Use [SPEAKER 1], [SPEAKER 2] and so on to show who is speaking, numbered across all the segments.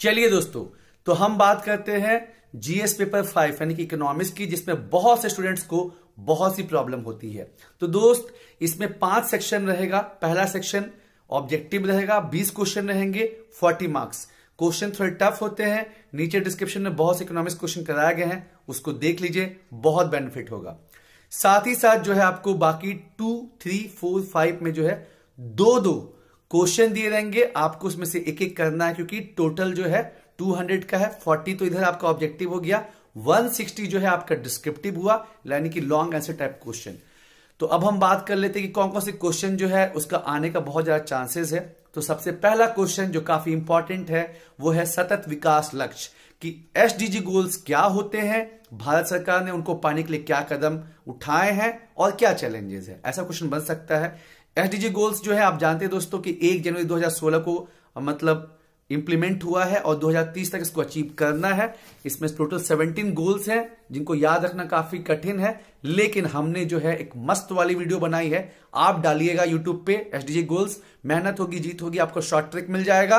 [SPEAKER 1] चलिए दोस्तों तो हम बात करते हैं जीएस पेपर फाइव यानी कि इकोनॉमिक्स की जिसमें बहुत से स्टूडेंट्स को बहुत सी प्रॉब्लम होती है तो दोस्त इसमें पांच सेक्शन रहेगा पहला सेक्शन ऑब्जेक्टिव रहेगा बीस क्वेश्चन रहेंगे फोर्टी मार्क्स क्वेश्चन थोड़े टफ होते हैं नीचे डिस्क्रिप्शन में बहुत से इकोनॉमिक्स क्वेश्चन कराए गए हैं उसको देख लीजिए बहुत बेनिफिट होगा साथ ही साथ जो है आपको बाकी टू थ्री फोर फाइव में जो है दो दो क्वेश्चन दिए रहेंगे आपको उसमें से एक एक करना है क्योंकि टोटल जो है 200 का है 40 तो इधर आपका ऑब्जेक्टिव हो गया 160 जो है आपका डिस्क्रिप्टिव हुआ यानी कि लॉन्ग आंसर टाइप क्वेश्चन तो अब हम बात कर लेते हैं कि कौन कौन से क्वेश्चन जो है उसका आने का बहुत ज्यादा चांसेस है तो सबसे पहला क्वेश्चन जो काफी इंपॉर्टेंट है वो है सतत विकास लक्ष्य कि एसडीजी गोल्स क्या होते हैं भारत सरकार ने उनको पाने के लिए क्या कदम उठाए हैं और क्या चैलेंजेस है ऐसा क्वेश्चन बन सकता है एसडीजी गोल्स जो है आप जानते हैं दोस्तों कि 1 जनवरी 2016 को मतलब इंप्लीमेंट हुआ है और 2030 तक इसको अचीव करना है इसमें टोटल 17 गोल्स हैं जिनको याद रखना काफी कठिन है लेकिन हमने जो है एक मस्त वाली वीडियो बनाई है आप डालिएगा यूट्यूब पे एसडीजी गोल्स मेहनत होगी जीत होगी आपको शॉर्ट ट्रिक मिल जाएगा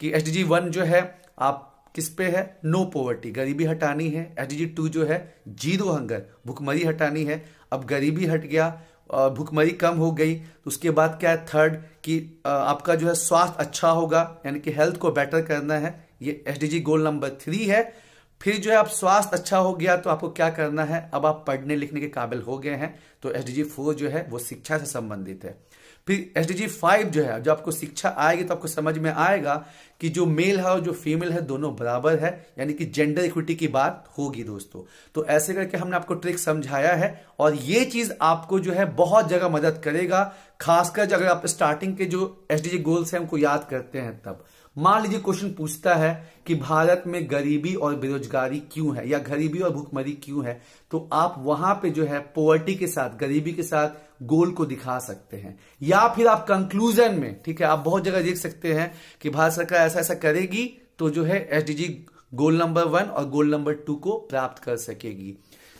[SPEAKER 1] कि एसडीजी वन जो है आप किस पे है नो पॉवर्टी गरीबी हटानी है एसडीजी टू जो है जीरो हंगर भुखमरी हटानी है अब गरीबी हट गया भूखमरी कम हो गई तो उसके बाद क्या है थर्ड कि आपका जो है स्वास्थ्य अच्छा होगा यानी कि हेल्थ को बेटर करना है ये एस गोल नंबर थ्री है फिर जो है आप स्वास्थ्य अच्छा हो गया तो आपको क्या करना है अब आप पढ़ने लिखने के काबिल हो गए हैं तो एस डी फोर जो है वो शिक्षा से संबंधित है फिर एस डी फाइव जो है जो आपको शिक्षा आएगी तो आपको समझ में आएगा कि जो मेल है और जो फीमेल है दोनों बराबर है यानी कि जेंडर इक्विटी की बात होगी दोस्तों तो ऐसे करके हमने आपको ट्रिक समझाया है और ये चीज आपको जो है बहुत जगह मदद करेगा खासकर अगर आप स्टार्टिंग के जो एस डी जी गोल्स हैं उनको याद करते हैं तब मान लीजिए क्वेश्चन पूछता है कि भारत में गरीबी और बेरोजगारी क्यों है या गरीबी और भूखमरी क्यों है तो आप वहां पे जो है पोवर्टी के साथ गरीबी के साथ गोल को दिखा सकते हैं या फिर आप कंक्लूजन में ठीक है आप बहुत जगह देख सकते हैं कि भारत सरकार ऐसा ऐसा करेगी तो जो है एसडीजी गोल नंबर वन और गोल नंबर टू को प्राप्त कर सकेगी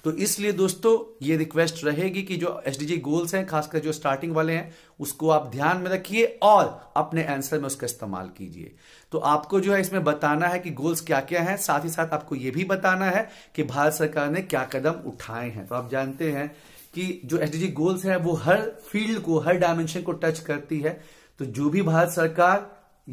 [SPEAKER 1] तो इसलिए दोस्तों ये रिक्वेस्ट रहेगी कि जो एस गोल्स हैं खासकर जो स्टार्टिंग वाले हैं उसको आप ध्यान में रखिए और अपने आंसर में उसका इस्तेमाल कीजिए तो आपको जो है इसमें बताना है कि गोल्स क्या क्या हैं साथ ही साथ आपको ये भी बताना है कि भारत सरकार ने क्या कदम उठाए हैं तो आप जानते हैं कि जो एस गोल्स हैं वो हर फील्ड को हर डायमेंशन को टच करती है तो जो भी भारत सरकार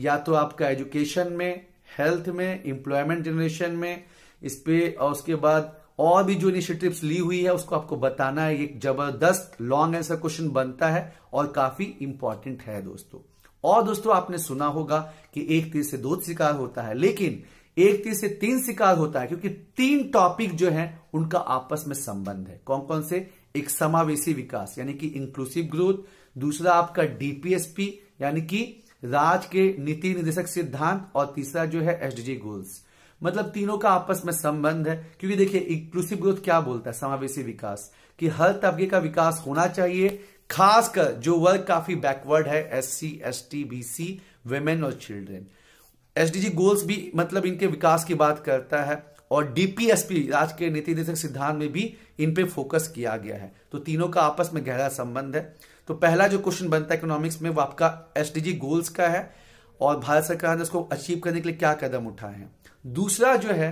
[SPEAKER 1] या तो आपका एजुकेशन में हेल्थ में इंप्लॉयमेंट जनरेशन में इस पे और उसके बाद और भी जो इनिशिएटिव्स ली हुई है उसको आपको बताना है एक जबरदस्त लॉन्ग आंसर क्वेश्चन बनता है और काफी इंपॉर्टेंट है दोस्तों और दोस्तों आपने सुना होगा कि एक तीर से दो शिकार होता है लेकिन एक तीर से तीन शिकार होता है क्योंकि तीन टॉपिक जो है उनका आपस में संबंध है कौन कौन से एक समावेशी विकास यानी कि इंक्लूसिव ग्रोथ दूसरा आपका डीपीएसपी यानी कि राज के नीति निर्देशक सिद्धांत और तीसरा जो है एसडीजी गोल्स मतलब तीनों का आपस में संबंध है क्योंकि देखिए इंक्लूसिव ग्रोथ क्या बोलता है समावेशी विकास कि हर तबके का विकास होना चाहिए खासकर जो वर्ग काफी बैकवर्ड है S C S T B C women और चिल्ड्रेन एसडीजी गोल्स भी मतलब इनके विकास की बात करता है और डीपीएसपी राजकीय नीति निर्देशक सिद्धांत में भी इन पे फोकस किया गया है तो तीनों का आपस में गहरा संबंध है तो पहला जो क्वेश्चन बनता है इकोनॉमिक्स में वो आपका एसडीजी गोल्स का है और भारत सरकार ने उसको अचीव करने के लिए क्या कदम उठाए हैं दूसरा जो है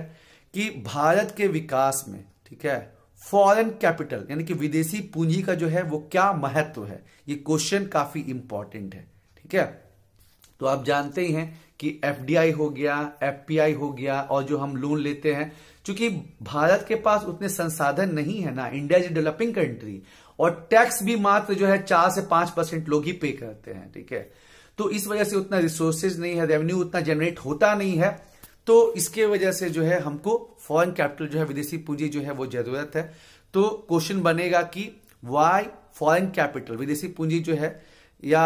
[SPEAKER 1] कि भारत के विकास में ठीक है फॉरेन कैपिटल यानी कि विदेशी पूंजी का जो है वो क्या महत्व है ये क्वेश्चन काफी इंपॉर्टेंट है ठीक है तो आप जानते ही हैं कि एफ हो गया एफ हो गया और जो हम लोन लेते हैं चूंकि भारत के पास उतने संसाधन नहीं है ना इंडिया इज डेवलपिंग कंट्री और टैक्स भी मात्र जो है चार से पांच परसेंट लोग ही पे करते हैं ठीक है तो इस वजह से उतना रिसोर्सेज नहीं है रेवेन्यू उतना जनरेट होता नहीं है तो इसके वजह से जो है हमको फॉरेन कैपिटल जो है विदेशी पूंजी जो है वो जरूरत है तो क्वेश्चन बनेगा कि वाई फॉरेन कैपिटल विदेशी पूंजी जो है या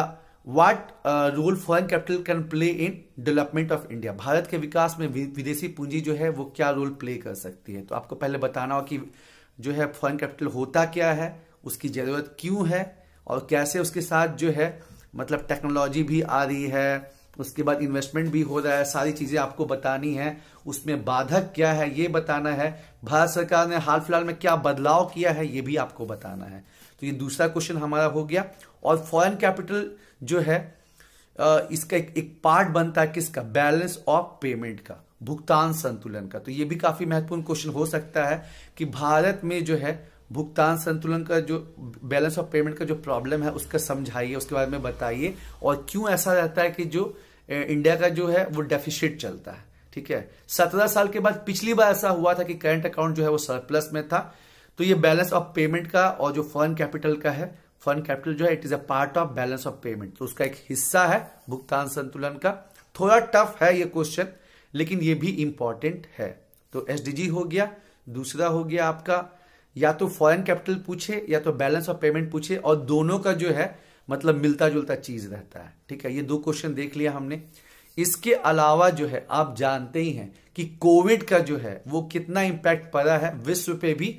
[SPEAKER 1] what role foreign capital can play in development of India भारत के विकास में विदेशी पूंजी जो है वो क्या रोल प्ले कर सकती है तो आपको पहले बताना हो कि जो है फॉरेन कैपिटल होता क्या है उसकी ज़रूरत क्यों है और कैसे उसके साथ जो है मतलब टेक्नोलॉजी भी आ रही है उसके बाद इन्वेस्टमेंट भी हो रहा है सारी चीजें आपको बतानी है उसमें बाधक क्या है ये बताना है भारत सरकार ने हाल फिलहाल में क्या बदलाव किया है ये भी आपको बताना है तो ये दूसरा क्वेश्चन हमारा हो गया और फॉरेन कैपिटल जो है इसका एक, एक पार्ट बनता है किसका बैलेंस ऑफ पेमेंट का भुगतान संतुलन का तो ये भी काफी महत्वपूर्ण क्वेश्चन हो सकता है कि भारत में जो है भुगतान संतुलन का जो बैलेंस ऑफ पेमेंट का जो प्रॉब्लम है उसका समझाइए उसके बारे में बताइए और क्यों ऐसा रहता है कि जो इंडिया का जो है वो डेफिसिट चलता है ठीक है सत्रह साल के बाद पिछली बार ऐसा हुआ था कि करंट अकाउंट जो है वो सरप्लस में था तो ये बैलेंस ऑफ पेमेंट का और जो फॉरन कैपिटल का है फॉरन कैपिटल जो है it is a part of balance of payment तो उसका एक हिस्सा है भुगतान संतुलन का थोड़ा टफ है ये क्वेश्चन लेकिन ये भी इंपॉर्टेंट है तो एस हो गया दूसरा हो गया आपका या तो फॉरेन कैपिटल पूछे या तो बैलेंस ऑफ पेमेंट पूछे और दोनों का जो है मतलब मिलता जुलता चीज़ रहता है ठीक है ये दो क्वेश्चन देख लिया हमने इसके अलावा जो है आप जानते ही हैं कि कोविड का जो है वो कितना इम्पैक्ट पड़ा है विश्व पे भी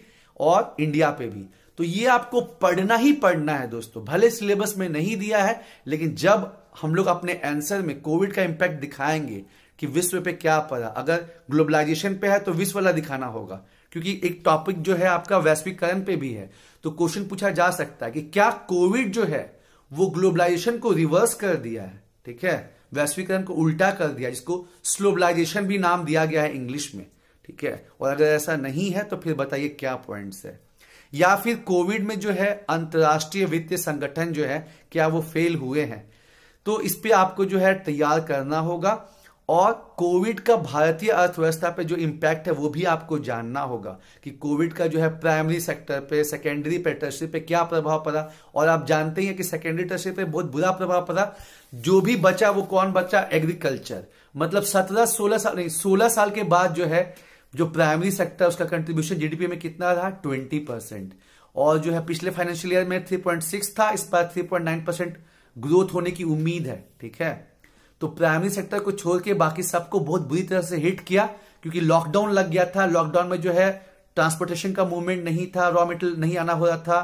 [SPEAKER 1] और इंडिया पे भी तो ये आपको पढ़ना ही पढ़ना है दोस्तों भले सिलेबस में नहीं दिया है लेकिन जब हम लोग अपने आंसर में कोविड का इम्पैक्ट दिखाएंगे कि विश्व पे क्या पड़ा अगर ग्लोबलाइजेशन पे है तो विश्व वाला दिखाना होगा क्योंकि एक टॉपिक जो है आपका वैश्वीकरण पे भी है तो क्वेश्चन पूछा जा सकता है कि क्या कोविड जो है वो ग्लोबलाइजेशन को रिवर्स कर दिया है ठीक है वैश्वीकरण को उल्टा कर दिया जिसको स्लोबलाइजेशन भी नाम दिया गया है इंग्लिश में ठीक है और अगर ऐसा नहीं है तो फिर बताइए क्या पॉइंट्स है या फिर कोविड में जो है अंतर्राष्ट्रीय वित्तीय संगठन जो है क्या वो फेल हुए हैं तो इस पर आपको जो है तैयार करना होगा और कोविड का भारतीय अर्थव्यवस्था पे जो इम्पैक्ट है वो भी आपको जानना होगा कि कोविड का जो है प्राइमरी सेक्टर पे सेकेंडरी पे टर्सरी पे क्या प्रभाव पड़ा और आप जानते हैं कि सेकेंडरी टर्सरी पे बहुत बुरा प्रभाव पड़ा जो भी बचा वो कौन बचा एग्रीकल्चर मतलब सत्रह सोलह साल नहीं सोलह साल के बाद जो है जो प्राइमरी सेक्टर उसका कंट्रीब्यूशन जीडीपी में कितना रहा ट्वेंटी परसेंट और जो है पिछले फाइनेंशियल ईयर में थ्री पॉइंट सिक्स था इस बार three point nine percent growth होने की उम्मीद है ठीक है तो प्राइमरी सेक्टर को छोड़ के बाकी सबको बहुत बुरी तरह से हिट किया क्योंकि लॉकडाउन लग गया था लॉकडाउन में जो है ट्रांसपोर्टेशन का मूवमेंट नहीं था रॉ मेटेरियल नहीं आना हो रहा था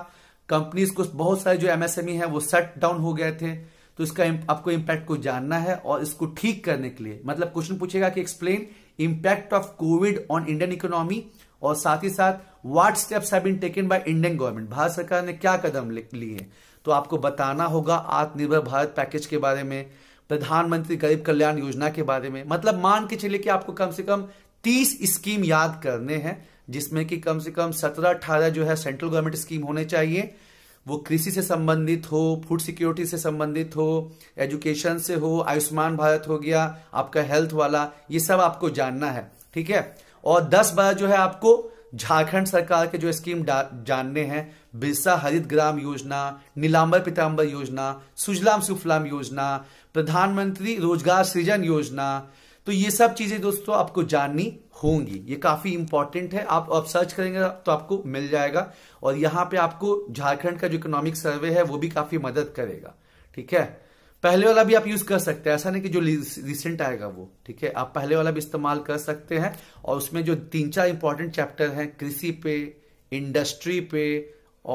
[SPEAKER 1] कंपनीज को बहुत सारे जो एमएसएमई e है वो शट डाउन हो गए थे तो इसका आपको इम्पैक्ट को जानना है और इसको ठीक करने के लिए मतलब क्वेश्चन पूछेगा कि explain impact of COVID on Indian economy और साथ ही साथ what steps have been taken by Indian government भारत सरकार ने क्या कदम लिए तो आपको बताना होगा आत्मनिर्भर भारत पैकेज के बारे में प्रधानमंत्री गरीब कल्याण योजना के बारे में मतलब मान के चलिए कि आपको कम से कम तीस स्कीम याद करने हैं जिसमें कि कम से कम सत्रह अठारह जो है सेंट्रल गवर्नमेंट स्कीम होने चाहिए वो कृषि से संबंधित हो फूड सिक्योरिटी से संबंधित हो एजुकेशन से हो आयुष्मान भारत हो गया आपका हेल्थ वाला ये सब आपको जानना है ठीक है और दस बार जो है आपको झारखंड सरकार के जो स्कीम जानने हैं बिरसा हरित ग्राम योजना नीलाम्बर पीताम्बर योजना सुजलाम सुफलाम योजना प्रधानमंत्री रोजगार सृजन योजना तो ये सब चीजें दोस्तों आपको जाननी होंगी ये काफी इंपॉर्टेंट है आप अब सर्च करेंगे तो आपको मिल जाएगा और यहां पे आपको झारखंड का जो इकोनॉमिक सर्वे है वो भी काफी मदद करेगा ठीक है पहले वाला भी आप यूज कर सकते हैं ऐसा नहीं कि जो रिसेंट आएगा वो ठीक है आप पहले वाला भी इस्तेमाल कर सकते हैं और उसमें जो तीन चार इंपॉर्टेंट चैप्टर है कृषि पे इंडस्ट्री पे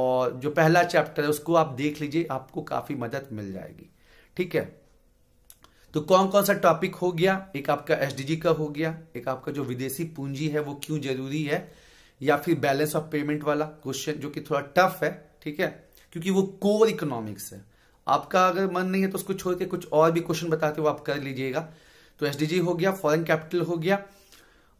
[SPEAKER 1] और जो पहला चैप्टर है उसको आप देख लीजिए आपको काफी मदद मिल जाएगी ठीक है तो कौन कौन सा टॉपिक हो गया एक आपका एसडीजी का हो गया एक आपका जो विदेशी पूंजी है वो क्यों जरूरी है या फिर बैलेंस ऑफ पेमेंट वाला क्वेश्चन जो कि थोड़ा टफ है ठीक है क्योंकि वो कोर इकोनॉमिक्स है आपका अगर मन नहीं है तो उसको छोड़ के कुछ और भी क्वेश्चन बताते हो आप कर लीजिएगा तो एसडीजी हो गया फॉरेन कैपिटल हो गया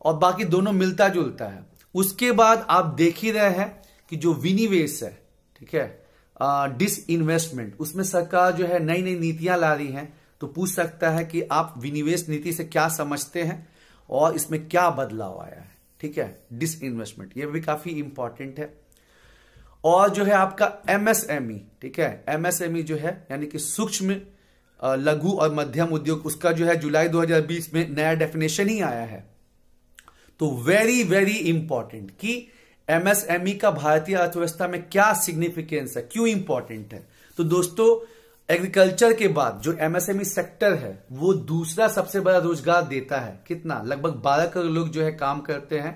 [SPEAKER 1] और बाकी दोनों मिलता जुलता है उसके बाद आप देख ही रहे हैं कि जो विनिवेश है ठीक है डिस इन्वेस्टमेंट उसमें सरकार जो है नई नई नीतियां ला रही है तो पूछ सकता है कि आप विनिवेश नीति से क्या समझते हैं और इसमें क्या बदलाव आया है ठीक है डिस इन्वेस्टमेंट यह भी काफी इंपॉर्टेंट है और जो है आपका एमएसएमई e, ठीक है एमएसएमई e जो है यानी कि सूक्ष्म लघु और मध्यम उद्योग उसका जो है जुलाई 2020 में नया डेफिनेशन ही आया है तो वेरी वेरी इंपॉर्टेंट कि एमएसएमई e का भारतीय अर्थव्यवस्था में क्या सिग्निफिकेंस है क्यों इंपॉर्टेंट है तो दोस्तों एग्रीकल्चर के बाद जो एमएसएमई सेक्टर e है वो दूसरा सबसे बड़ा रोजगार देता है कितना लगभग बारह करोड़ लोग जो है काम करते हैं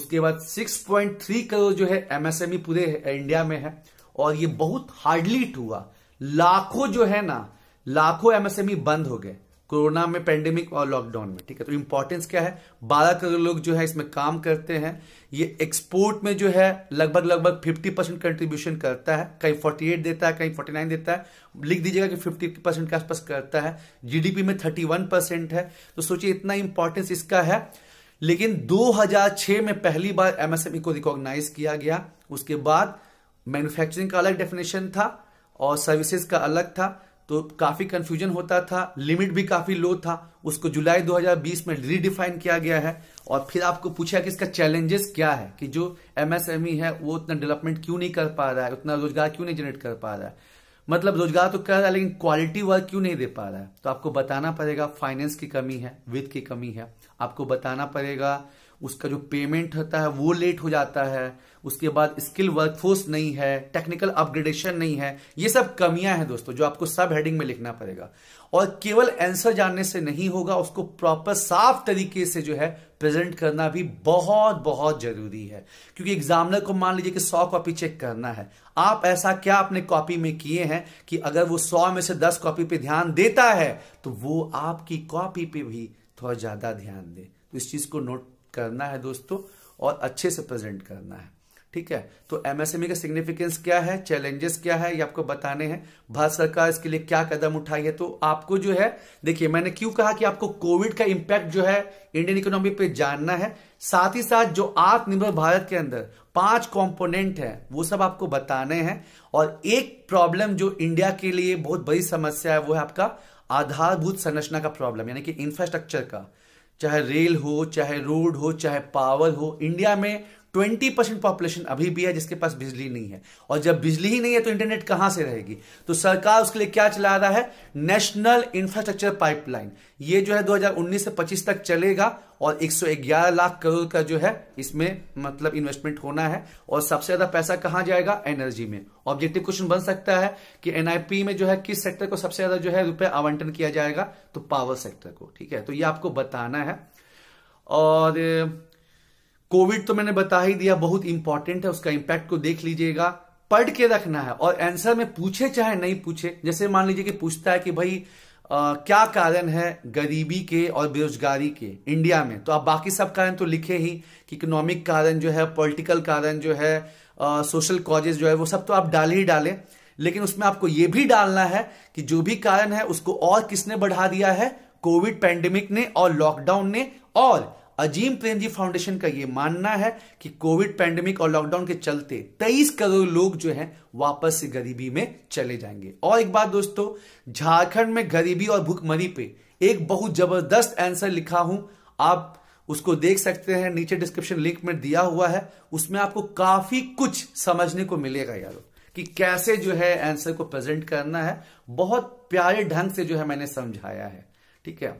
[SPEAKER 1] उसके बाद 6.3 करोड़ जो है एमएसएमई e पूरे इंडिया में है और ये बहुत हार्डली हुआ लाखों जो है ना लाखों एमएसएमई e बंद हो गए कोरोना में पेंडेमिक और लॉकडाउन में ठीक है तो इम्पोर्टेंस क्या है बारह करोड़ लोग जो है इसमें काम करते हैं ये एक्सपोर्ट में जो है लगभग लगभग फिफ्टी परसेंट कंट्रीब्यूशन करता है कहीं फोर्टी एट देता है कहीं फोर्टी नाइन देता है लिख दीजिएगा कि फिफ्टी परसेंट के आसपास करता है जीडीपी में थर्टी वन परसेंट है तो सोचिए इतना इंपॉर्टेंस इसका है लेकिन 2006 में पहली बार एमएसएमई e को रिकॉग्नाइज किया गया उसके बाद मैन्युफैक्चरिंग का अलग डेफिनेशन था और सर्विसेज का अलग था तो काफ़ी कन्फ्यूजन होता था लिमिट भी काफ़ी लो था उसको जुलाई 2020 में रीडिफाइन किया गया है और फिर आपको पूछा कि इसका चैलेंजेस क्या है कि जो एमएसएमई e है वो उतना डेवलपमेंट क्यों नहीं कर पा रहा है उतना रोजगार क्यों नहीं जनरेट कर पा रहा है मतलब रोजगार तो कर रहा है लेकिन क्वालिटी वर्क क्यों नहीं दे पा रहा है तो आपको बताना पड़ेगा फाइनेंस की कमी है वित्त की कमी है आपको बताना पड़ेगा उसका जो पेमेंट होता है वो लेट हो जाता है उसके बाद स्किल वर्कफोर्स नहीं है टेक्निकल अपग्रेडेशन नहीं है ये सब कमियां हैं दोस्तों जो आपको सब हेडिंग में लिखना पड़ेगा और केवल आंसर जानने से नहीं होगा उसको प्रॉपर साफ तरीके से जो है प्रेजेंट करना भी बहुत बहुत जरूरी है क्योंकि एग्जामिनर को मान लीजिए कि सौ कॉपी चेक करना है आप ऐसा क्या अपने कॉपी में किए हैं कि अगर वो सौ में से दस कॉपी पे ध्यान देता है तो वो आपकी कॉपी पे भी थोड़ा ज्यादा ध्यान दे तो इस चीज को नोट करना है दोस्तों और अच्छे से प्रेजेंट करना है ठीक है तो एमएसएमई e का सिग्निफिकेंस क्या है चैलेंजेस क्या है ये आपको बताने हैं भारत सरकार इसके लिए क्या कदम उठाई है तो आपको जो है देखिए मैंने क्यों कहा कि आपको कोविड का इंपैक्ट जो है इंडियन इकोनॉमी पे जानना है साथ ही साथ जो आत्मनिर्भर भारत के अंदर पांच कंपोनेंट हैं वो सब आपको बताने हैं और एक प्रॉब्लम जो इंडिया के लिए बहुत बड़ी समस्या है वो है आपका आधारभूत संरचना का प्रॉब्लम यानी कि इंफ्रास्ट्रक्चर का चाहे रेल हो चाहे रोड हो चाहे पावर हो इंडिया में ट्वेंटी परसेंट पॉपुलेशन अभी भी है जिसके पास बिजली नहीं है और जब बिजली ही नहीं है तो इंटरनेट कहां से रहेगी तो सरकार उसके लिए क्या चला रहा है नेशनल इंफ्रास्ट्रक्चर पाइपलाइन ये जो है 2019 से 25 तक चलेगा और 111 लाख करोड़ का जो है इसमें मतलब इन्वेस्टमेंट होना है और सबसे ज्यादा पैसा कहां जाएगा एनर्जी में ऑब्जेक्टिव क्वेश्चन बन सकता है कि एनआईपी में जो है किस सेक्टर को सबसे ज्यादा जो है रुपये आवंटन किया जाएगा तो पावर सेक्टर को ठीक है तो ये आपको बताना है और कोविड तो मैंने बता ही दिया बहुत इंपॉर्टेंट है उसका इंपैक्ट को देख लीजिएगा पढ़ के रखना है और आंसर में पूछे चाहे नहीं पूछे जैसे मान लीजिए कि पूछता है कि भाई आ, क्या कारण है गरीबी के और बेरोजगारी के इंडिया में तो आप बाकी सब कारण तो लिखे ही कि इकोनॉमिक कारण जो है पॉलिटिकल कारण जो है आ, सोशल कॉजेज जो है वो सब तो आप डाल ही डालें लेकिन उसमें आपको ये भी डालना है कि जो भी कारण है उसको और किसने बढ़ा दिया है कोविड पैंडेमिक ने और लॉकडाउन ने और अजीम प्रेमजी फाउंडेशन का यह मानना है कि कोविड पैंडेमिक और लॉकडाउन के चलते 23 करोड़ लोग जो हैं वापस से गरीबी में चले जाएंगे और एक बात दोस्तों झारखंड में गरीबी और भूखमरी पे एक बहुत जबरदस्त आंसर लिखा हूं आप उसको देख सकते हैं नीचे डिस्क्रिप्शन लिंक में दिया हुआ है उसमें आपको काफी कुछ समझने को मिलेगा यार कि कैसे जो है आंसर को प्रेजेंट करना है बहुत प्यारे ढंग से जो है मैंने समझाया है ठीक है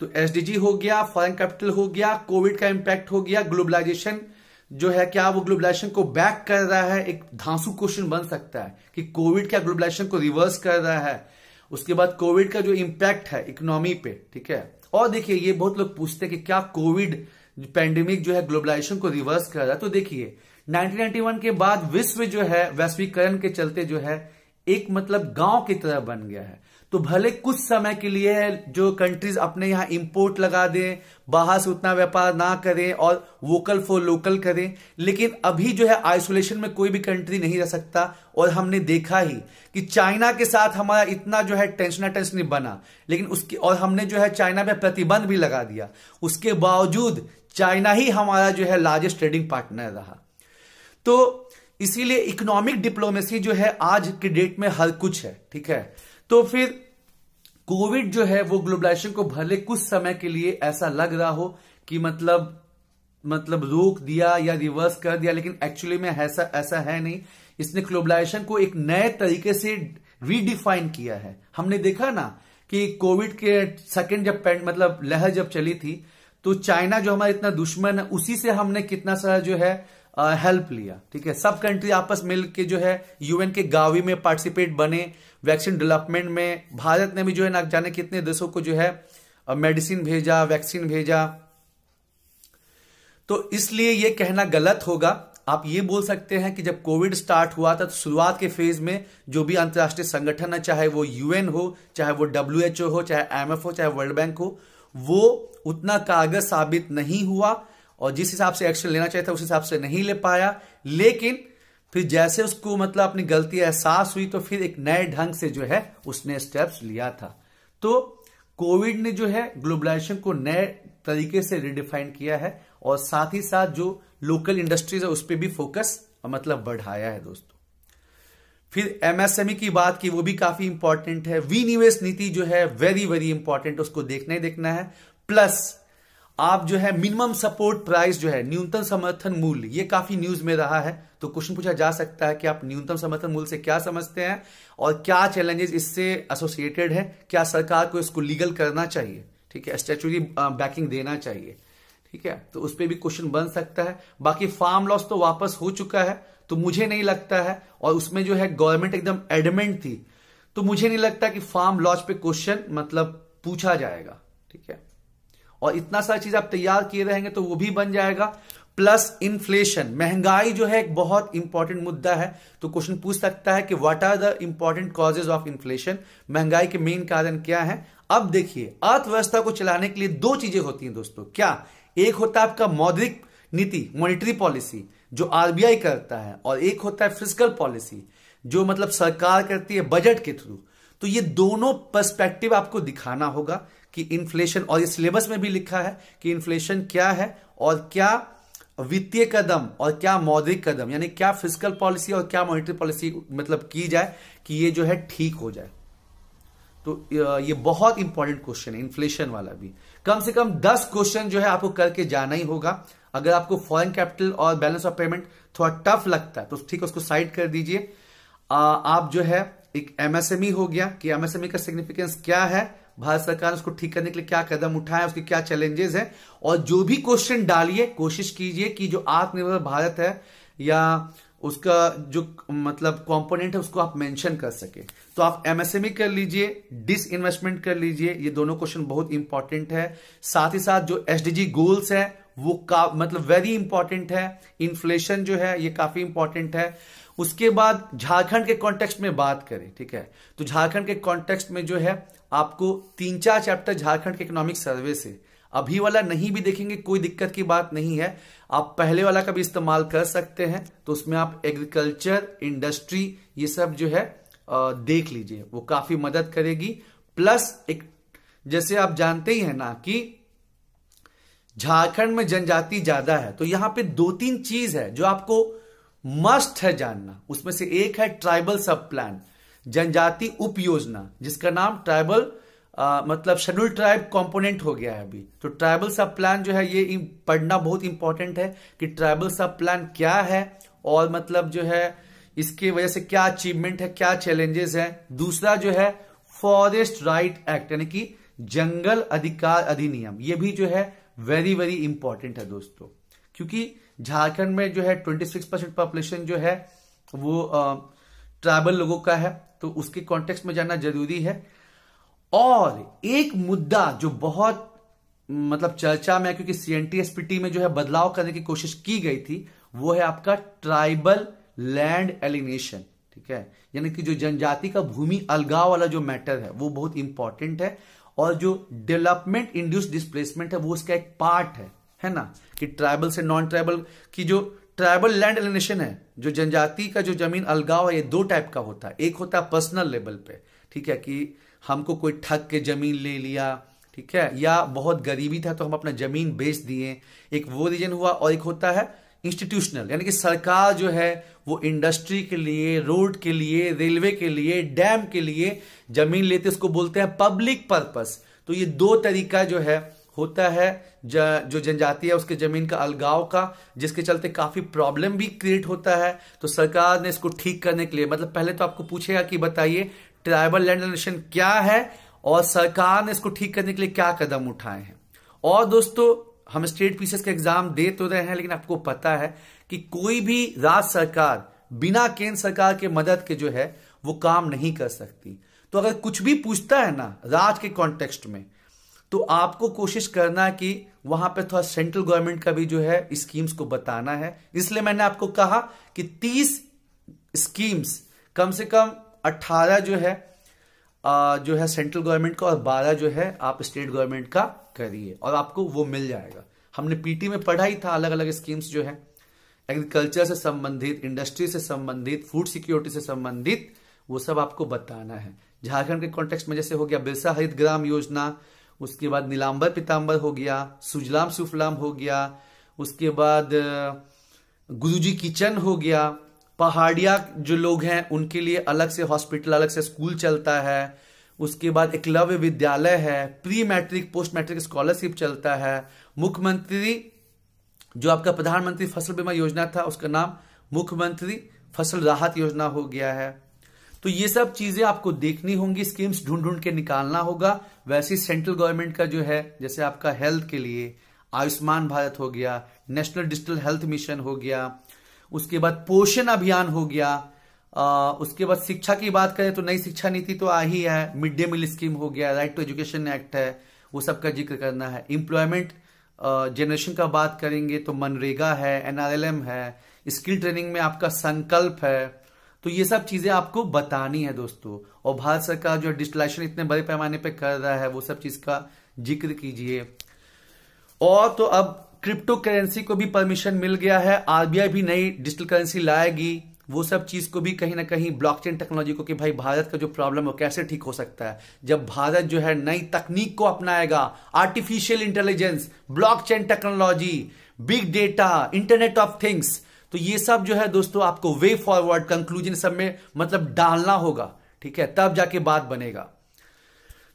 [SPEAKER 1] तो एसडीजी हो गया फॉरेन कैपिटल हो गया कोविड का इंपैक्ट हो गया ग्लोबलाइजेशन जो है क्या वो ग्लोबलाइजेशन को बैक कर रहा है एक धांसु क्वेश्चन बन सकता है कि कोविड क्या ग्लोबलाइजेशन को रिवर्स कर रहा है उसके बाद कोविड का जो इम्पैक्ट है इकोनॉमी पे ठीक है और देखिए ये बहुत लोग पूछते हैं कि क्या कोविड पैंडेमिक जो है ग्लोबलाइजेशन को रिवर्स कर रहा है तो देखिए 1991 के बाद विश्व जो है वैश्वीकरण के चलते जो है एक मतलब गांव की तरह बन गया है तो भले कुछ समय के लिए जो कंट्रीज अपने यहाँ इंपोर्ट लगा दें बाहर से उतना व्यापार ना करें और वोकल फॉर लोकल करें लेकिन अभी जो है आइसोलेशन में कोई भी कंट्री नहीं रह सकता और हमने देखा ही कि चाइना के साथ हमारा इतना जो है टेंशन टेंशन बना लेकिन उसकी और हमने जो है चाइना पे प्रतिबंध भी लगा दिया उसके बावजूद चाइना ही हमारा जो है लार्जेस्ट ट्रेडिंग पार्टनर रहा तो इसीलिए इकोनॉमिक डिप्लोमेसी जो है आज के डेट में हर कुछ है ठीक है तो फिर कोविड जो है वो ग्लोबलाइजेशन को भले कुछ समय के लिए ऐसा लग रहा हो कि मतलब मतलब रोक दिया या रिवर्स कर दिया लेकिन एक्चुअली में ऐसा ऐसा है नहीं इसने ग्लोबलाइजेशन को एक नए तरीके से रीडिफाइन किया है हमने देखा ना कि कोविड के सेकेंड जब मतलब लहर जब चली थी तो चाइना जो हमारा इतना दुश्मन है उसी से हमने कितना सारा जो है हेल्प लिया ठीक है सब कंट्री आपस मिल के जो है यूएन के गावी में पार्टिसिपेट बने वैक्सीन डेवलपमेंट में भारत ने भी जो है ना जाने कितने देशों को जो है मेडिसिन भेजा वैक्सीन भेजा तो इसलिए यह कहना गलत होगा आप ये बोल सकते हैं कि जब कोविड स्टार्ट हुआ था तो शुरुआत के फेज में जो भी अंतर्राष्ट्रीय संगठन है चाहे वो यूएन हो चाहे वो डब्ल्यू हो चाहे एम हो चाहे वर्ल्ड बैंक हो वो उतना कारगर साबित नहीं हुआ और जिस हिसाब से एक्शन लेना चाहिए था उस हिसाब से नहीं ले पाया लेकिन फिर जैसे उसको मतलब अपनी गलती एहसास हुई तो फिर एक नए ढंग से जो है उसने स्टेप्स लिया था तो कोविड ने जो है ग्लोबलाइजेशन को नए तरीके से रिडिफाइन किया है और साथ ही साथ जो लोकल इंडस्ट्रीज है उस पर भी फोकस मतलब बढ़ाया है दोस्तों फिर एमएसएमई e की बात की वो भी काफी इंपॉर्टेंट है विनिवेश नीति जो है वेरी वेरी इंपॉर्टेंट उसको देखना ही देखना है प्लस आप जो है मिनिमम सपोर्ट प्राइस जो है न्यूनतम समर्थन मूल्य ये काफी न्यूज में रहा है तो क्वेश्चन पूछा जा सकता है कि आप न्यूनतम समर्थन मूल्य से क्या समझते हैं और क्या चैलेंजेस इससे एसोसिएटेड है क्या सरकार को इसको लीगल करना चाहिए ठीक है स्टेचुरी बैकिंग देना चाहिए ठीक है तो उसपे भी क्वेश्चन बन सकता है बाकी फार्म लॉस तो वापस हो चुका है तो मुझे नहीं लगता है और उसमें जो है गवर्नमेंट एकदम एडमेंट थी तो मुझे नहीं लगता कि फार्म लॉस पे क्वेश्चन मतलब पूछा जाएगा ठीक है और इतना सारी चीज आप तैयार किए रहेंगे तो वो भी बन जाएगा प्लस इन्फ्लेशन महंगाई जो है एक बहुत इंपॉर्टेंट मुद्दा है तो क्वेश्चन पूछ सकता है कि what are the important causes of inflation महंगाई के मेन कारण क्या है अब देखिए अर्थव्यवस्था को चलाने के लिए दो चीजें होती हैं दोस्तों क्या एक होता है आपका मौद्रिक नीति मॉनिटरी पॉलिसी जो आरबीआई करता है और एक होता है फिजिकल पॉलिसी जो मतलब सरकार करती है बजट के थ्रू तो ये दोनों पर्सपेक्टिव आपको दिखाना होगा कि इन्फ्लेशन और ये सिलेबस में भी लिखा है कि इन्फ्लेशन क्या है और क्या वित्तीय कदम और क्या मौद्रिक कदम यानी क्या फिजिकल पॉलिसी और क्या मॉनिटरी पॉलिसी मतलब की जाए कि ये जो है ठीक हो जाए तो ये बहुत इंपॉर्टेंट क्वेश्चन है इन्फ्लेशन वाला भी कम से कम दस क्वेश्चन जो है आपको करके जाना ही होगा अगर आपको फॉरेन कैपिटल और बैलेंस ऑफ पेमेंट थोड़ा टफ लगता है तो ठीक है उसको साइड कर दीजिए आप जो है एक एमएसएमई e हो गया कि एमएसएमई e का सिग्निफिकेंस क्या है भारत सरकार ने उसको ठीक करने के लिए क्या कदम उठाया उसके क्या चैलेंजेस हैं और जो भी क्वेश्चन डालिए कोशिश कीजिए कि जो आत्मनिर्भर भारत है या उसका जो मतलब कंपोनेंट है उसको आप मेंशन कर सके तो आप एमएसएमई e कर लीजिए डिस इन्वेस्टमेंट कर लीजिए ये दोनों क्वेश्चन बहुत इंपॉर्टेंट है साथ ही साथ जो एसडीजी गोल्स है वो का मतलब वेरी इंपॉर्टेंट है इन्फ्लेशन जो है ये काफी इंपॉर्टेंट है उसके बाद झारखंड के कॉन्टेक्स्ट में बात करें ठीक है तो झारखंड के कॉन्टेक्स्ट में जो है आपको तीन चार चैप्टर झारखंड के इकोनॉमिक सर्वे से अभी वाला नहीं भी देखेंगे कोई दिक्कत की बात नहीं है आप पहले वाला का भी इस्तेमाल कर सकते हैं तो उसमें आप एग्रीकल्चर इंडस्ट्री ये सब जो है देख लीजिए वो काफी मदद करेगी प्लस एक जैसे आप जानते ही हैं ना कि झारखंड में जनजाति ज्यादा है तो यहां पे दो तीन चीज है जो आपको मस्ट है जानना उसमें से एक है ट्राइबल सब प्लान जनजाति उप योजना जिसका नाम ट्राइबल आ, मतलब शेड्यूल ट्राइब कंपोनेंट हो गया है अभी तो ट्राइबल सब प्लान जो है ये पढ़ना बहुत इंपॉर्टेंट है कि ट्राइबल सब प्लान क्या है और मतलब जो है इसके वजह से क्या अचीवमेंट है क्या चैलेंजेस हैं दूसरा जो है फॉरेस्ट राइट एक्ट यानी कि जंगल अधिकार अधिनियम ये भी जो है वेरी वेरी इंपॉर्टेंट है दोस्तों क्योंकि झारखंड में जो है 26 परसेंट पॉपुलेशन जो है वो ट्राइबल लोगों का है तो उसके कॉन्टेक्स्ट में जानना जरूरी है और एक मुद्दा जो बहुत मतलब चर्चा में क्योंकि सीएनटीएसपीटी में जो है बदलाव करने की कोशिश की गई थी वो है आपका ट्राइबल लैंड एलिनेशन ठीक है यानी कि जो जनजाति का भूमि अलगाव वाला जो मैटर है वो बहुत इंपॉर्टेंट है और जो डेवलपमेंट इंड्यूस डिस्प्लेसमेंट है वो उसका एक पार्ट है है ना कि ट्राइबल से नॉन ट्राइबल की जो ट्राइबल लैंड एलिनेशन है जो जनजाति का जो जमीन अलगाव है ये दो टाइप का होता है एक होता है पर्सनल लेवल पे ठीक है कि हमको कोई ठग के जमीन ले लिया ठीक है या बहुत गरीबी था तो हम अपना जमीन बेच दिए एक वो रीजन हुआ और एक होता है इंस्टीट्यूशनल यानी कि सरकार जो है वो इंडस्ट्री के लिए रोड के लिए रेलवे के लिए डैम के लिए जमीन लेते उसको बोलते हैं पब्लिक पर्पस तो ये दो तरीका जो है होता है जो जनजाति है उसके जमीन का अलगाव का जिसके चलते काफी प्रॉब्लम भी क्रिएट होता है तो सरकार ने इसको ठीक करने के लिए मतलब पहले तो आपको पूछेगा कि बताइए ट्राइबल लैंड डोनेशन क्या है और सरकार ने इसको ठीक करने के लिए क्या कदम उठाए हैं और दोस्तों हम स्टेट पीसेस का एग्जाम दे तो रहे हैं लेकिन आपको पता है कि कोई भी राज्य सरकार बिना केंद्र सरकार के मदद के जो है वो काम नहीं कर सकती तो अगर कुछ भी पूछता है ना राज के कॉन्टेक्स्ट में तो आपको कोशिश करना कि वहां पे थोड़ा सेंट्रल गवर्नमेंट का भी जो है स्कीम्स को बताना है इसलिए मैंने आपको कहा कि तीस स्कीम्स कम से कम 18 जो है आ, जो है सेंट्रल गवर्नमेंट का और बारह जो है आप स्टेट गवर्नमेंट का करिए और आपको वो मिल जाएगा हमने पीटी में पढ़ा ही था अलग अलग स्कीम्स जो है एग्रीकल्चर से संबंधित इंडस्ट्री से संबंधित फूड सिक्योरिटी से संबंधित वो सब आपको बताना है झारखंड के कॉन्टेक्स्ट में जैसे हो गया बिरसा हरित ग्राम योजना उसके बाद नीलाम्बर पीताम्बर हो गया सुजलाम सुफलाम हो गया उसके बाद गुरुजी किचन हो गया पहाड़िया जो लोग हैं उनके लिए अलग से हॉस्पिटल अलग से स्कूल चलता है उसके बाद एकलव्य विद्यालय है pre matric post matric scholarship चलता है मुख्यमंत्री जो आपका प्रधानमंत्री फसल बीमा योजना था उसका नाम मुख्यमंत्री फसल राहत योजना हो गया है तो ये सब चीजें आपको देखनी होंगी स्कीम्स ढूंढ ढूंढ के निकालना होगा वैसे सेंट्रल गवर्नमेंट का जो है जैसे आपका हेल्थ के लिए आयुष्मान भारत हो गया नेशनल डिजिटल हेल्थ मिशन हो गया उसके बाद पोषण अभियान हो गया आ, उसके बाद शिक्षा की बात करें तो नई शिक्षा नीति तो आ ही है मिड डे मील स्कीम हो गया राइट टू एजुकेशन एक्ट है वो सब का जिक्र करना है इंप्लॉयमेंट जनरेशन का बात करेंगे तो मनरेगा है एनआरएलएम है स्किल ट्रेनिंग में आपका संकल्प है तो ये सब चीजें आपको बतानी है दोस्तों और भारत सरकार जो डिजिटलाइजेशन इतने बड़े पैमाने पर कर रहा है वो सब चीज का जिक्र कीजिए और तो अब क्रिप्टो करेंसी को भी परमिशन मिल गया है आरबीआई भी नई डिजिटल करेंसी लाएगी वो सब चीज को भी कहीं ना कहीं ब्लॉकचेन टेक्नोलॉजी को कि भाई भारत का जो प्रॉब्लम है कैसे ठीक हो सकता है जब भारत जो है नई तकनीक को अपनाएगा artificial intelligence blockchain technology big data internet of things तो ये सब जो है दोस्तों आपको वे फॉरवर्ड कंक्लूजन सब में मतलब डालना होगा ठीक है तब जाके बात बनेगा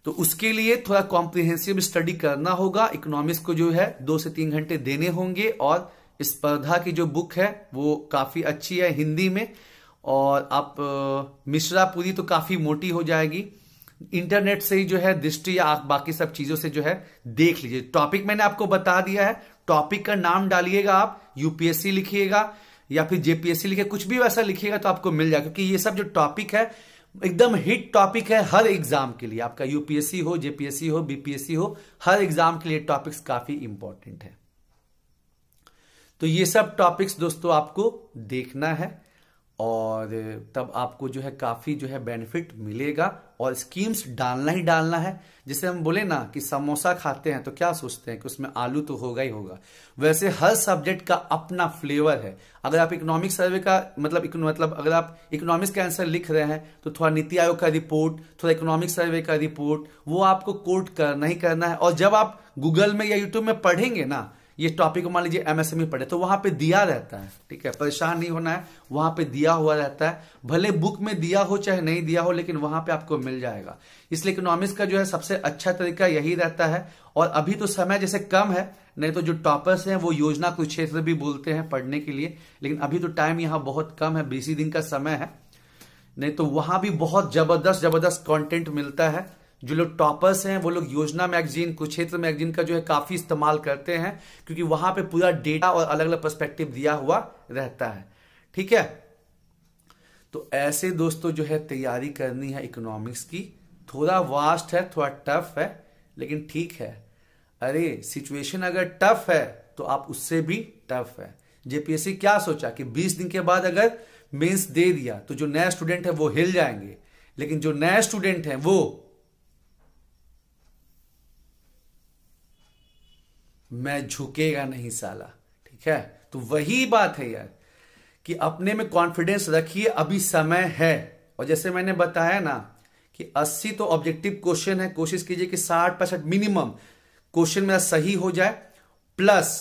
[SPEAKER 1] तो उसके लिए थोड़ा कॉम्प्रिहेंसिव स्टडी करना होगा इकोनॉमिक्स को जो है दो से तीन घंटे देने होंगे और स्पर्धा की जो बुक है वो काफी अच्छी है हिंदी में और आप मिश्रा पूरी तो काफी मोटी हो जाएगी इंटरनेट से ही जो है दृष्टि या बाकी सब चीजों से जो है देख लीजिए टॉपिक मैंने आपको बता दिया है टॉपिक का नाम डालिएगा आप यूपीएससी लिखिएगा या फिर जेपीएससी लिखे कुछ भी वैसा लिखिएगा तो आपको मिल जाएगा क्योंकि ये सब जो टॉपिक है एकदम हिट टॉपिक है हर एग्जाम के लिए आपका यूपीएससी हो जेपीएससी हो बीपीएससी हो हर एग्जाम के लिए टॉपिक्स काफी इंपॉर्टेंट है तो ये सब टॉपिक्स दोस्तों आपको देखना है और तब आपको जो है काफ़ी जो है बेनिफिट मिलेगा और स्कीम्स डालना ही डालना है जैसे हम बोले ना कि समोसा खाते हैं तो क्या सोचते हैं कि उसमें आलू तो होगा ही होगा वैसे हर सब्जेक्ट का अपना फ्लेवर है अगर आप इकोनॉमिक सर्वे का मतलब मतलब अगर आप इकोनॉमिक्स का आंसर लिख रहे हैं तो थोड़ा नीति आयोग का रिपोर्ट थोड़ा इकोनॉमिक सर्वे का रिपोर्ट वो आपको कोट करना ही करना है और जब आप गूगल में या यूट्यूब में पढ़ेंगे ना ये टॉपिक मान लीजिए एमएसएमई e पढ़े तो वहां पे दिया रहता है ठीक है परेशान नहीं होना है वहां पे दिया हुआ रहता है भले बुक में दिया हो चाहे नहीं दिया हो लेकिन वहां पे आपको मिल जाएगा इसलिए इकोनॉमिक्स का जो है सबसे अच्छा तरीका यही रहता है और अभी तो समय जैसे कम है नहीं तो जो टॉपर्स हैं वो योजना कुछ क्षेत्र भी बोलते हैं पढ़ने के लिए लेकिन अभी तो टाइम यहाँ बहुत कम है बीस दिन का समय है नहीं तो वहां भी बहुत जबरदस्त जबरदस्त कंटेंट मिलता है जो लोग टॉपर्स हैं वो लोग योजना मैगजीन कुक्षेत्र मैगजीन का जो है काफ़ी इस्तेमाल करते हैं क्योंकि वहां पे पूरा डेटा और अलग अलग पर्सपेक्टिव दिया हुआ रहता है ठीक है तो ऐसे दोस्तों जो है तैयारी करनी है इकोनॉमिक्स की थोड़ा वास्ट है थोड़ा टफ है लेकिन ठीक है अरे सिचुएशन अगर टफ है तो आप उससे भी टफ है जेपीएससी क्या सोचा कि बीस दिन के बाद अगर मेन्स दे दिया तो जो नया स्टूडेंट है वो हिल जाएंगे लेकिन जो नया स्टूडेंट है वो मैं झुकेगा नहीं साला ठीक है तो वही बात है यार कि अपने में कॉन्फिडेंस रखिए अभी समय है और जैसे मैंने बताया ना कि 80 तो ऑब्जेक्टिव क्वेश्चन है कोशिश कीजिए कि 60 परसेंट मिनिमम क्वेश्चन मेरा सही हो जाए प्लस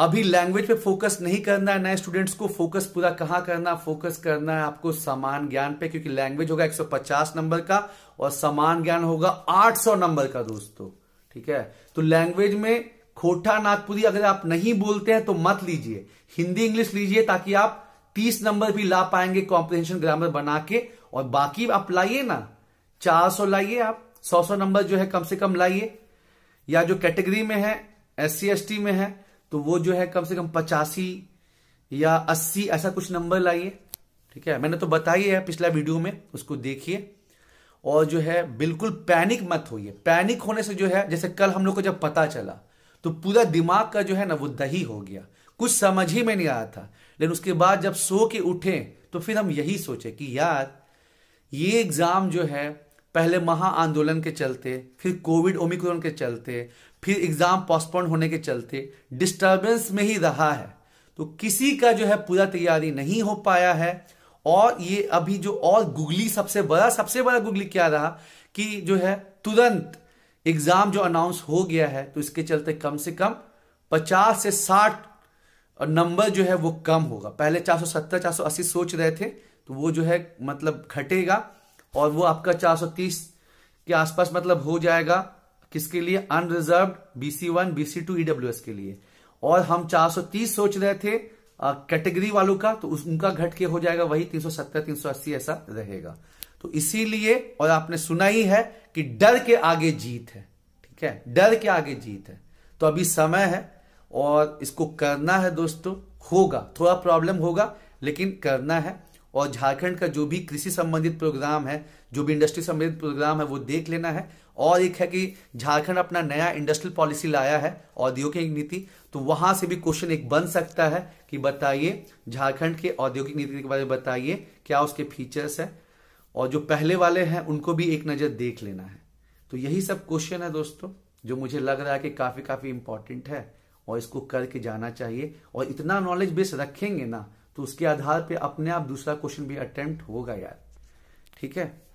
[SPEAKER 1] अभी लैंग्वेज पे फोकस नहीं करना है नए स्टूडेंट्स को फोकस पूरा कहां करना फोकस करना है आपको समान ज्ञान पे क्योंकि लैंग्वेज होगा 150 नंबर का और समान ज्ञान होगा 800 नंबर का दोस्तों ठीक है तो लैंग्वेज में खोटा नागपुरी अगर आप नहीं बोलते हैं तो मत लीजिए हिंदी इंग्लिश लीजिए ताकि आप तीस नंबर भी ला पाएंगे कॉम्प्रिहेंशन ग्रामर बना के और बाकी आप लाइए ना चार सौ लाइए आप सौ सौ नंबर जो है कम से कम लाइए या जो कैटेगरी में है एस सी एस टी में है तो वो जो है कम से कम पचासी या अस्सी ऐसा कुछ नंबर लाइए ठीक है मैंने तो बताई है पिछला वीडियो में उसको देखिए और जो है बिल्कुल पैनिक मत होइए पैनिक होने से जो है जैसे कल हम लोग को जब पता चला तो पूरा दिमाग का जो है ना वो दही हो गया कुछ समझ ही में नहीं आया था लेकिन उसके बाद जब सो के उठे तो फिर हम यही सोचे कि यार ये एग्जाम जो है पहले महा आंदोलन के चलते फिर कोविड ओमिक्रोन के चलते फिर एग्जाम पोस्टपोन होने के चलते डिस्टर्बेंस में ही रहा है तो किसी का जो है पूरा तैयारी नहीं हो पाया है और ये अभी जो और गुगली सबसे बड़ा सबसे बड़ा गुगली क्या रहा कि जो है तुरंत एग्जाम जो अनाउंस हो गया है तो इसके चलते कम से कम पचास से साठ नंबर जो है वो कम होगा पहले 470 480 सोच रहे थे तो वो जो है मतलब घटेगा और वो आपका 430 के आसपास मतलब हो जाएगा किसके लिए unreserved BC one BC two EW के लिए और हम 430 सोच रहे थे कैटेगरी वालों का तो उस, उनका घट के हो जाएगा वही 370 380 ऐसा रहेगा तो इसीलिए और आपने सुना ही है कि डर के आगे जीत है ठीक है डर के आगे जीत है तो अभी समय है और इसको करना है दोस्तों होगा थोड़ा प्रॉब्लम होगा लेकिन करना है और झारखंड का जो भी कृषि संबंधित प्रोग्राम है जो भी इंडस्ट्री संबंधित प्रोग्राम है वो देख लेना है और एक है कि झारखंड अपना नया इंडस्ट्रियल पॉलिसी लाया है औद्योगिक नीति तो वहां से भी क्वेश्चन एक बन सकता है कि बताइए झारखंड के औद्योगिक नीति के बारे में बताइए क्या उसके फीचर्स है और जो पहले वाले हैं उनको भी एक नज़र देख लेना है तो यही सब क्वेश्चन है दोस्तों जो मुझे लग रहा है कि काफ़ी काफ़ी इंपॉर्टेंट है और इसको करके जाना चाहिए और इतना नॉलेज बेस रखेंगे ना तो उसके आधार पे अपने आप दूसरा क्वेश्चन भी अटेम्प्ट होगा यार ठीक है